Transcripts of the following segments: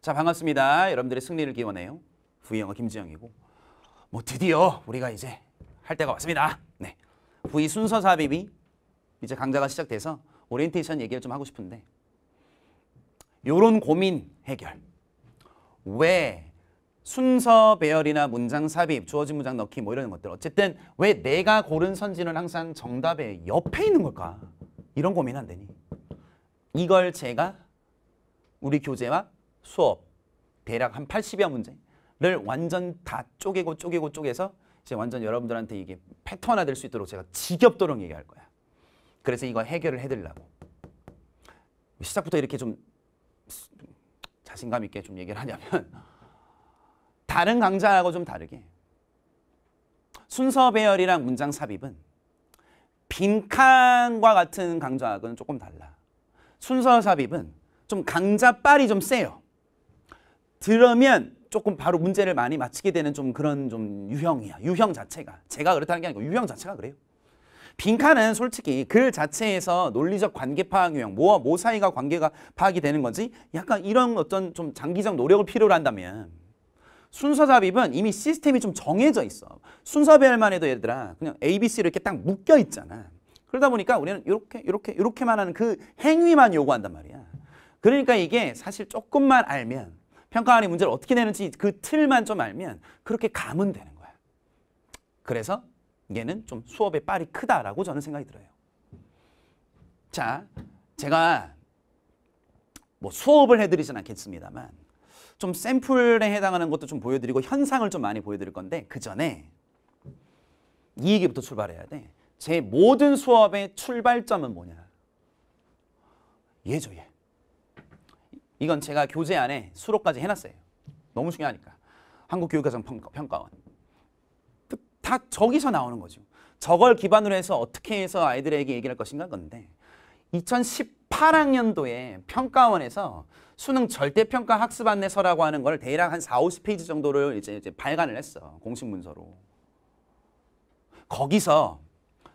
자 반갑습니다. 여러분들의 승리를 기원해요. V영어 김지영이고 뭐 드디어 우리가 이제 할 때가 왔습니다. 네, V 순서 삽입이 이제 강좌가 시작돼서 오리엔테이션 얘기를 좀 하고 싶은데 요런 고민 해결 왜 순서 배열이나 문장 삽입, 주어진 문장 넣기 뭐 이런 것들 어쨌든 왜 내가 고른 선지는 항상 정답의 옆에 있는 걸까? 이런 고민 안 되니 이걸 제가 우리 교재와 수업 대략 한 80여 문제를 완전 다 쪼개고 쪼개고 쪼개서 이제 완전 여러분들한테 이게 패턴화 될 수 있도록 제가 지겹도록 얘기할 거야. 그래서 이거 해결을 해드리려고. 시작부터 이렇게 좀 자신감 있게 좀 얘기를 하냐면 다른 강좌하고 좀 다르게 순서 배열이랑 문장 삽입은 빈칸과 같은 강좌하고는 조금 달라. 순서 삽입은 좀 강좌빨이 좀 세요. 들으면 조금 바로 문제를 많이 맞히게 되는 좀 그런 좀 유형이야. 유형 자체가. 제가 그렇다는 게 아니고 유형 자체가 그래요. 빈칸은 솔직히 글 자체에서 논리적 관계 파악 유형, 뭐와 뭐 사이가 관계가 파악이 되는 건지 약간 이런 어떤 좀 장기적 노력을 필요로 한다면 순서 삽입은 이미 시스템이 좀 정해져 있어. 순서별만 해도 얘들아 그냥 A, B, C 이렇게 딱 묶여 있잖아. 그러다 보니까 우리는 이렇게 이렇게 이렇게만 하는 그 행위만 요구한단 말이야. 그러니까 이게 사실 조금만 알면 평가원이 문제를 어떻게 내는지 그 틀만 좀 알면 그렇게 가면 되는 거야. 그래서 얘는 좀 수업의 빨이 크다라고 저는 생각이 들어요. 자, 제가 뭐 수업을 해드리진 않겠습니다만 좀 샘플에 해당하는 것도 좀 보여드리고 현상을 좀 많이 보여드릴 건데 그 전에 이 얘기부터 출발해야 돼. 제 모든 수업의 출발점은 뭐냐? 얘죠, 얘. 이건 제가 교재 안에 수록까지 해놨어요. 너무 중요하니까. 한국교육과정평가원. 그 다 저기서 나오는 거죠. 저걸 기반으로 해서 어떻게 해서 아이들에게 얘기할 것인가 건데 2018학년도에 평가원에서 수능 절대평가 학습 안내서라고 하는 걸 대략 한 4, 50페이지 정도를 이제, 이제 발간을 했어. 공식 문서로. 거기서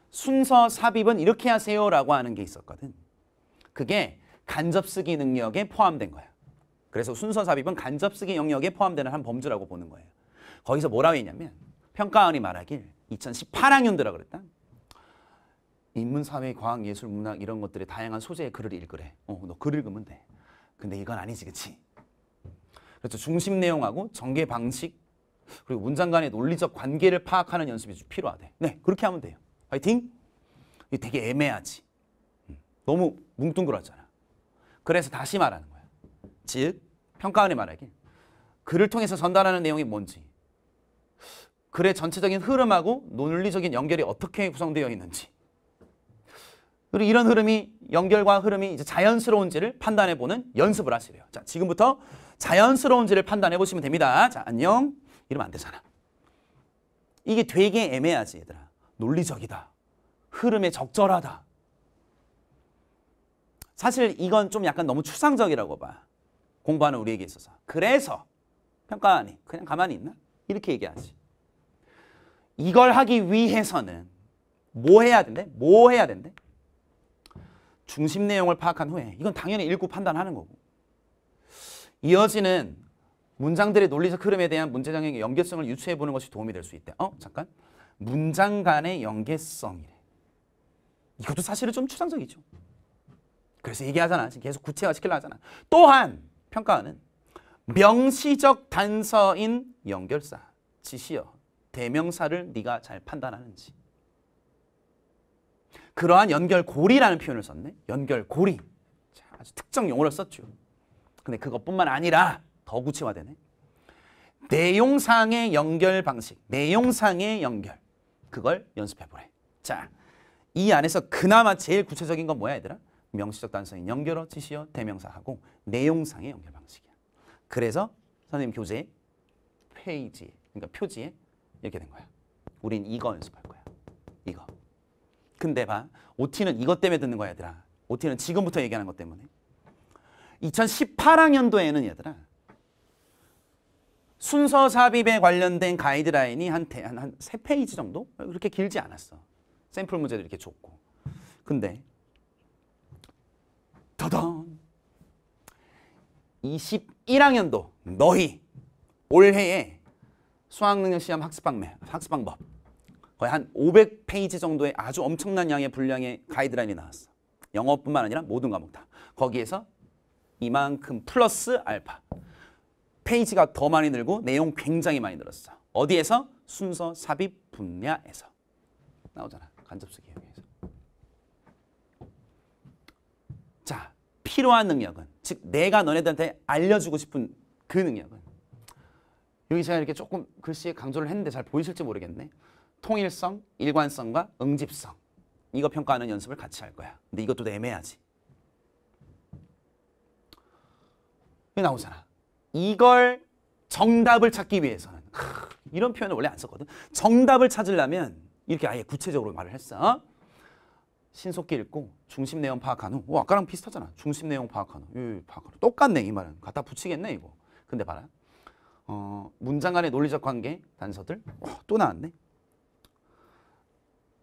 순서 삽입은 이렇게 하세요라고 하는 게 있었거든. 그게 간접쓰기 능력에 포함된 거야. 그래서 순서 삽입은 간접쓰기 영역에 포함되는 한 범주라고 보는 거예요. 거기서 뭐라고 했냐면 평가원이 말하길 2018학년도라 그랬다. 인문, 사회, 과학, 예술, 문학 이런 것들의 다양한 소재의 글을 읽으래. 어, 너글 읽으면 돼. 근데 이건 아니지, 그치? 그렇죠. 중심 내용하고 전개 방식 그리고 문장 간의 논리적 관계를 파악하는 연습이 좀 필요하대. 네, 그렇게 하면 돼요. 파이팅! 이게 되게 애매하지. 음, 너무 뭉뚱그러잖아. 그래서 다시 말하는 거예요즉 평가원이 말하기 글을 통해서 전달하는 내용이 뭔지 글의 전체적인 흐름하고 논리적인 연결이 어떻게 구성되어 있는지 그리고 이런 흐름이 연결과 흐름이 이제 자연스러운지를 판단해 보는 연습을 하시래요. 자, 지금부터 자연스러운지를 판단해 보시면 됩니다. 자, 안녕. 이러면 안 되잖아. 이게 되게 애매하지, 얘들아. 논리적이다. 흐름에 적절하다. 사실 이건 좀 약간 너무 추상적이라고 봐. 공부하는 우리에게 있어서. 그래서 평가하니 그냥 가만히 있나? 이렇게 얘기하지. 이걸 하기 위해서는 뭐 해야 된대? 뭐 해야 된대? 중심 내용을 파악한 후에 이건 당연히 읽고 판단하는 거고. 이어지는 문장들의 논리적 흐름에 대한 문제장의 연계성을 유추해 보는 것이 도움이 될 수 있대. 어? 잠깐. 문장 간의 연계성이래. 이것도 사실은 좀 추상적이죠. 그래서 얘기하잖아. 지금 계속 구체화시키려 하잖아. 또한 평가하는 명시적 단서인 연결사, 지시어, 대명사를 네가 잘 판단하는지. 그러한 연결고리라는 표현을 썼네. 연결고리. 자, 아주 특정 용어를 썼죠. 근데 그것뿐만 아니라 더 구체화되네. 내용상의 연결 방식, 내용상의 연결. 그걸 연습해보래. 자, 이 안에서 그나마 제일 구체적인 건 뭐야, 얘들아? 명시적 단서인 연결어, 지시어, 대명사하고 내용상의 연결 방식이야. 그래서 선생님 교재 페이지, 그러니까 표지에 이렇게 된 거야. 우린 이거 연습할 거야. 이거. 근데 봐. OT는 이것 때문에 듣는 거야, 얘들아. OT는 지금부터 얘기하는 것 때문에. 2018학년도에는 얘들아. 순서 삽입에 관련된 가이드라인이 한한세 페이지 정도? 그렇게 길지 않았어. 샘플 문제도 이렇게 줬고. 근데 더던 21학년도 너희 올해에 수학능력시험 학습방매, 학습방법 거의 한 500페이지 정도의 아주 엄청난 양의 분량의 가이드라인이 나왔어. 영어뿐만 아니라 모든 과목 다. 거기에서 이만큼 플러스 알파. 페이지가 더 많이 늘고 내용 굉장히 많이 늘었어. 어디에서? 순서 삽입 분야에서. 나오잖아. 간접수 기회에서. 자, 필요한 능력은 즉 내가 너네들한테 알려주고 싶은 그 능력은 여기 제가 이렇게 조금 글씨에 강조를 했는데 잘 보이실지 모르겠네 통일성, 일관성과 응집성 이거 평가하는 연습을 같이 할 거야 근데 이것도 애매하지 이 나오잖아 이걸 정답을 찾기 위해서는 크, 이런 표현을 원래 안 썼거든 정답을 찾으려면 이렇게 아예 구체적으로 말을 했어 신속히 읽고 중심 내용 파악한 후 어, 아까랑 비슷하잖아. 중심 내용 파악한 후 파악한 후 똑같네 이 말은. 갖다 붙이겠네 이거. 근데 봐라. 어, 문장 간의 논리적 관계 단서들 어, 또 나왔네.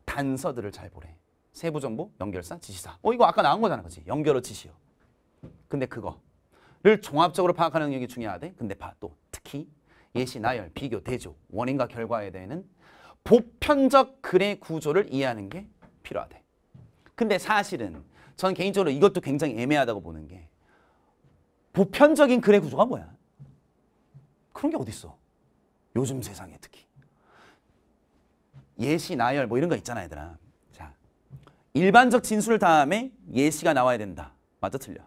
단서들을 잘 보래. 세부 정보, 연결사, 지시사. 어 이거 아까 나온 거잖아. 그지 연결어 지시요. 근데 그거를 종합적으로 파악하는 능력이 중요하대. 근데 봐또 특히 예시, 나열, 비교, 대조, 원인과 결과에 대해는 보편적 글의 구조를 이해하는 게 필요하대. 근데 사실은 저는 개인적으로 이것도 굉장히 애매하다고 보는 게 보편적인 글의 구조가 뭐야? 그런 게 어딨어. 요즘 세상에 특히. 예시, 나열 뭐 이런 거 있잖아 얘들아. 자, 일반적 진술 다음에 예시가 나와야 된다. 맞아 틀려?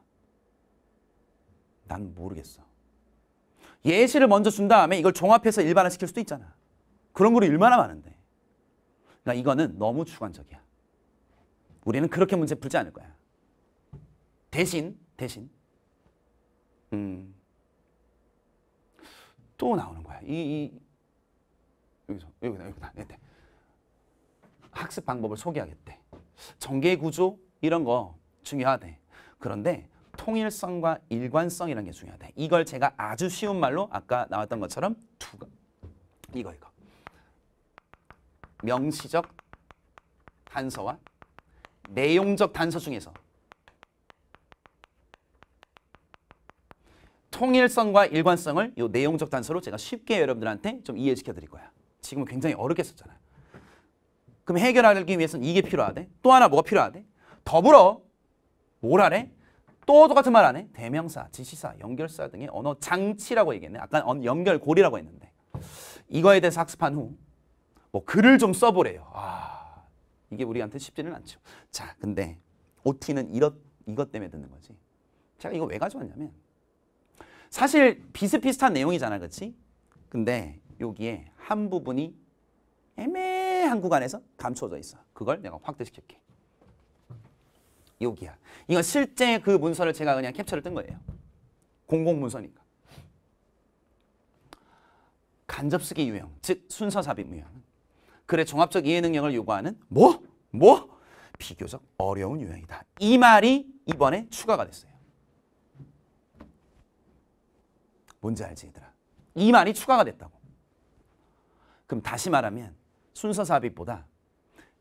난 모르겠어. 예시를 먼저 준 다음에 이걸 종합해서 일반화시킬 수도 있잖아. 그런 글이 얼마나 많은데. 그러니까 이거는 너무 주관적이야. 우리는 그렇게 문제 풀지 않을 거야. 대신, 대신. 음. 또 나오는 거야. 이, 이 여기서, 여기다, 여기다. 네, 네. 학습 방법을 소개하겠대. 전개 구조 이런 거 중요하대. 그런데 통일성과 일관성이라는 게 중요하대. 이걸 제가 아주 쉬운 말로 아까 나왔던 것처럼 두 이거 이거. 명시적 단서와 내용적 단서 중에서 통일성과 일관성을 이 내용적 단서로 제가 쉽게 여러분들한테 좀 이해시켜 드릴 거야. 지금은 굉장히 어렵게 썼잖아요. 그럼 해결하기 위해서는 이게 필요하대. 또 하나 뭐가 필요하대? 더불어 뭘 하래? 또 똑같은 말 하네. 대명사, 지시사, 연결사 등의 언어 장치라고 얘기했네. 아까 연결고리라고 했는데. 이거에 대해서 학습한 후 뭐 글을 좀 써보래요. 아... 이게 우리한테 쉽지는 않죠. 자, 근데 OT는 이렇, 이것 때문에 듣는 거지. 제가 이거 왜 가져왔냐면 사실 비슷비슷한 내용이잖아, 그렇지? 근데 여기에 한 부분이 애매한 구간에서 감춰져 있어. 그걸 내가 확대시킬게. 여기야. 이건 실제 그 문서를 제가 그냥 캡처를 뜬 거예요. 공공문서니까. 간접쓰기 유형, 즉 순서삽입 유형. 글의 종합적 이해 능력을 요구하는 뭐? 뭐? 비교적 어려운 유형이다. 이 말이 이번에 추가가 됐어요. 뭔지 알지 얘들아? 이 말이 추가가 됐다고. 그럼 다시 말하면 순서 삽입보다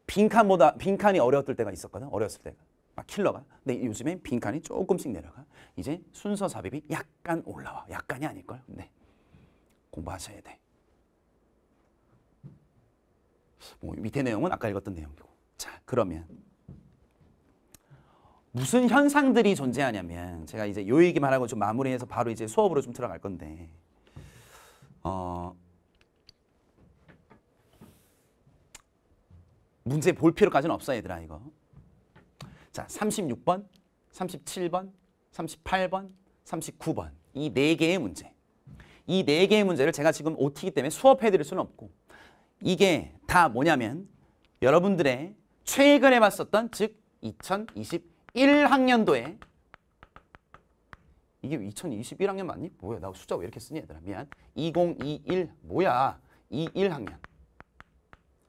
빈칸보다 빈칸이 어려웠을 때가 있었거든. 어려웠을 때가. 막 킬러가. 근데 요즘엔 빈칸이 조금씩 내려가. 이제 순서 삽입이 약간 올라와. 약간이 아닐걸? 네. 공부하셔야 돼. 뭐 밑에 내용은 아까 읽었던 내용이고. 자, 그러면 무슨 현상들이 존재하냐면 제가 이제 요 얘기만 하고 좀 마무리해서 바로 이제 수업으로 좀 들어갈 건데 어 문제 볼 필요까지는 없어 얘들아 이거 자 36번 37번 38번 39번 이 네 개의 문제 이 네 개의 문제를 제가 지금 OT이기 때문에 수업해드릴 수는 없고 이게 다 뭐냐면 여러분들의 최근에 봤었던 즉 2021학년도에 이게 2021학년 맞니? 뭐야 나 숫자 왜 이렇게 쓰니 얘들아 미안 2021 뭐야 21학년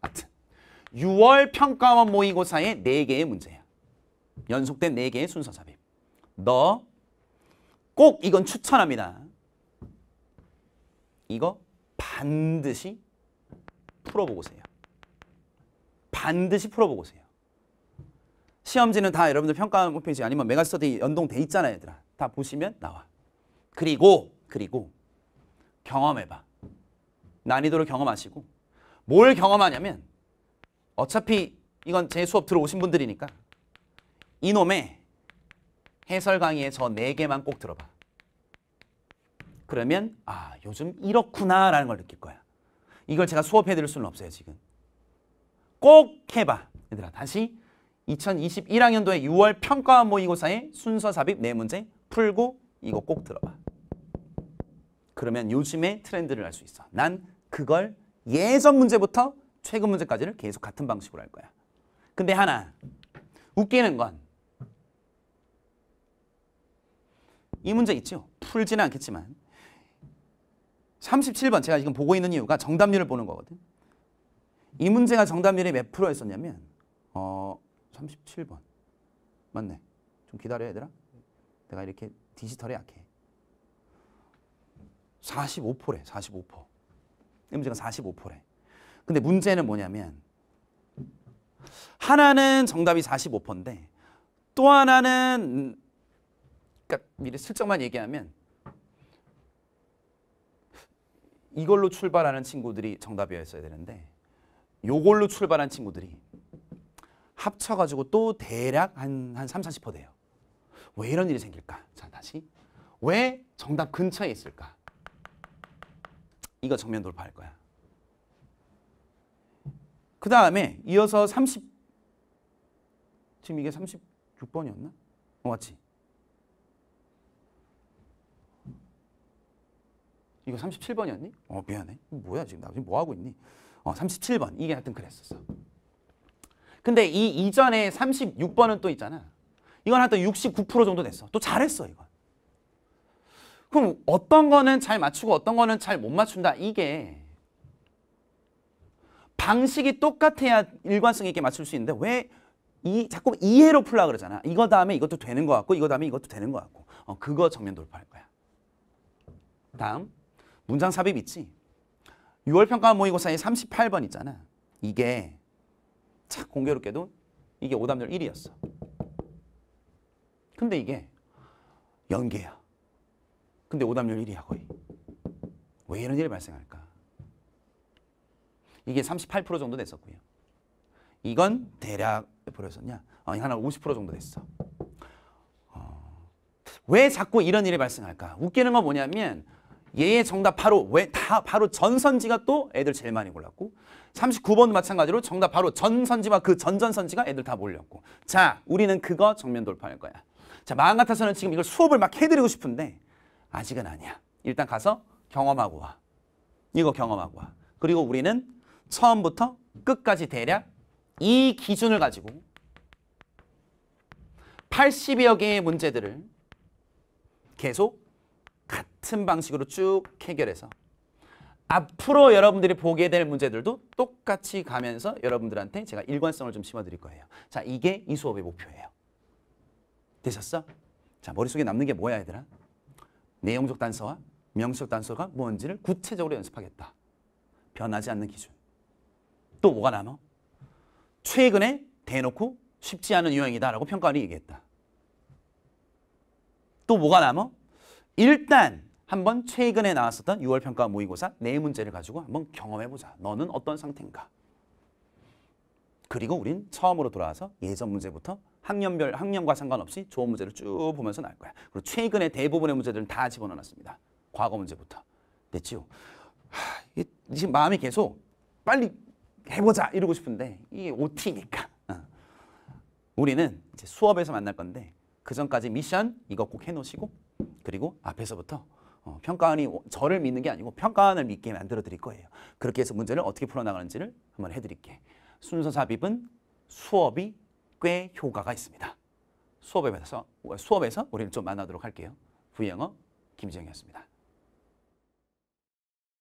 아무튼 6월 평가원 모의고사의 4개의 문제야 연속된 4개의 순서 삽입 너꼭 이건 추천합니다 이거 반드시 풀어보고세요. 반드시 풀어보고세요. 시험지는 다 여러분들 평가 홈페이지 아니면 메가스터디 연동돼 있잖아요, 얘들아. 다 보시면 나와. 그리고 그리고 경험해봐. 난이도를 경험하시고 뭘 경험하냐면 어차피 이건 제 수업 들어오신 분들이니까 이놈의 해설 강의에 저 4개만 꼭 들어봐. 그러면 아 요즘 이렇구나 라는 걸 느낄 거야. 이걸 제가 수업해 드릴 수는 없어요 지금 꼭 해봐 얘들아 다시 2021학년도에 6월 평가 모의고사에 순서 삽입 4 문제 풀고 이거 꼭 들어봐 그러면 요즘의 트렌드를 알 수 있어 난 그걸 예전 문제부터 최근 문제까지를 계속 같은 방식으로 할 거야 근데 하나 웃기는 건 이 문제 있죠? 풀지는 않겠지만 37번 제가 지금 보고 있는 이유가 정답률을 보는 거거든. 이 문제가 정답률이 몇 프로였었냐면 어 37번 맞네. 좀 기다려 얘들아. 내가 이렇게 디지털에 약해. 45%래. 45%. 이 문제가 45%래. 근데 문제는 뭐냐면 하나는 정답이 45%인데 또 하나는 그러니까 미리 슬쩍만 얘기하면 이걸로 출발하는 친구들이 정답이었어야 되는데 요걸로 출발한 친구들이 합쳐가지고 또 대략 한, 한 3, 40% 돼요. 왜 이런 일이 생길까? 자, 다시. 왜 정답 근처에 있을까? 이거 정면 돌파할 거야. 그 다음에 이어서 30, 지금 이게 36번이었나? 어, 맞지? 이거 37번이었니? 어 미안해. 뭐야 지금 나 지금 뭐 하고 있니? 어 37번 이게 하여튼 그랬었어. 근데 이 이전에 36번은 또 있잖아. 이건 하여튼 69% 정도 됐어. 또 잘했어 이건. 그럼 어떤 거는 잘 맞추고 어떤 거는 잘 못 맞춘다 이게 방식이 똑같아야 일관성 있게 맞출 수 있는데 왜 이, 자꾸 이해로 풀라 그러잖아. 이거 다음에 이것도 되는 것 같고 이거 다음에 이것도 되는 것 같고 어, 그거 정면 돌파할 거야. 다음 문장 삽입 있지? 6월 평가 모의고사에 38번 있잖아. 이게 착 공교롭게도 이게 오답률 1이었어. 근데 이게 연계야. 근데 오답률 1이야 거의. 왜 이런 일이 발생할까? 이게 38% 정도 됐었고요. 이건 대략 몇 프로였었냐? 어, 하나 50% 정도 됐어. 어, 왜 자꾸 이런 일이 발생할까? 웃기는 건 뭐냐면 얘의 정답 바로 왜 다 바로 전선지가 또 애들 제일 많이 골랐고 39번도 마찬가지로 정답 바로 전선지와 그 전전선지가 애들 다 몰렸고 자 우리는 그거 정면 돌파할 거야 자 마음 같아서는 지금 이걸 수업을 막 해드리고 싶은데 아직은 아니야 일단 가서 경험하고 와 이거 경험하고 와 그리고 우리는 처음부터 끝까지 대략 이 기준을 가지고 80여 개의 문제들을 계속 같은 방식으로 쭉 해결해서 앞으로 여러분들이 보게 될 문제들도 똑같이 가면서 여러분들한테 제가 일관성을 좀 심어드릴 거예요. 자, 이게 이 수업의 목표예요. 되셨어? 자, 머릿속에 남는 게 뭐야, 얘들아? 내용적 단서와 명시적 단서가 뭔지를 구체적으로 연습하겠다. 변하지 않는 기준. 또 뭐가 남아? 최근에 대놓고 쉽지 않은 유형이다라고 평가원이 얘기했다. 또 뭐가 남아? 일단 한번 최근에 나왔었던 6월 평가 모의고사 네 문제를 가지고 한번 경험해보자. 너는 어떤 상태인가? 그리고 우린 처음으로 돌아와서 예전 문제부터 학년별, 학년과 상관없이 좋은 문제를 쭉 보면서 나올 거야. 그리고 최근에 대부분의 문제들은 다 집어넣어놨습니다. 과거 문제부터. 됐지요? 하, 지금 마음이 계속 빨리 해보자 이러고 싶은데 이게 OT니까. 어. 우리는 이제 수업에서 만날 건데 그 전까지 미션 이거 꼭 해놓으시고 그리고 앞에서부터 어, 평가원이 저를 믿는 게 아니고 평가원을 믿게 만들어 드릴 거예요. 그렇게 해서 문제를 어떻게 풀어나가는지를 한번 해드릴게. 순서 삽입은 수업이 꽤 효과가 있습니다. 수업에서, 수업에서 우리를 좀 만나도록 할게요. 부영어 김지영이었습니다.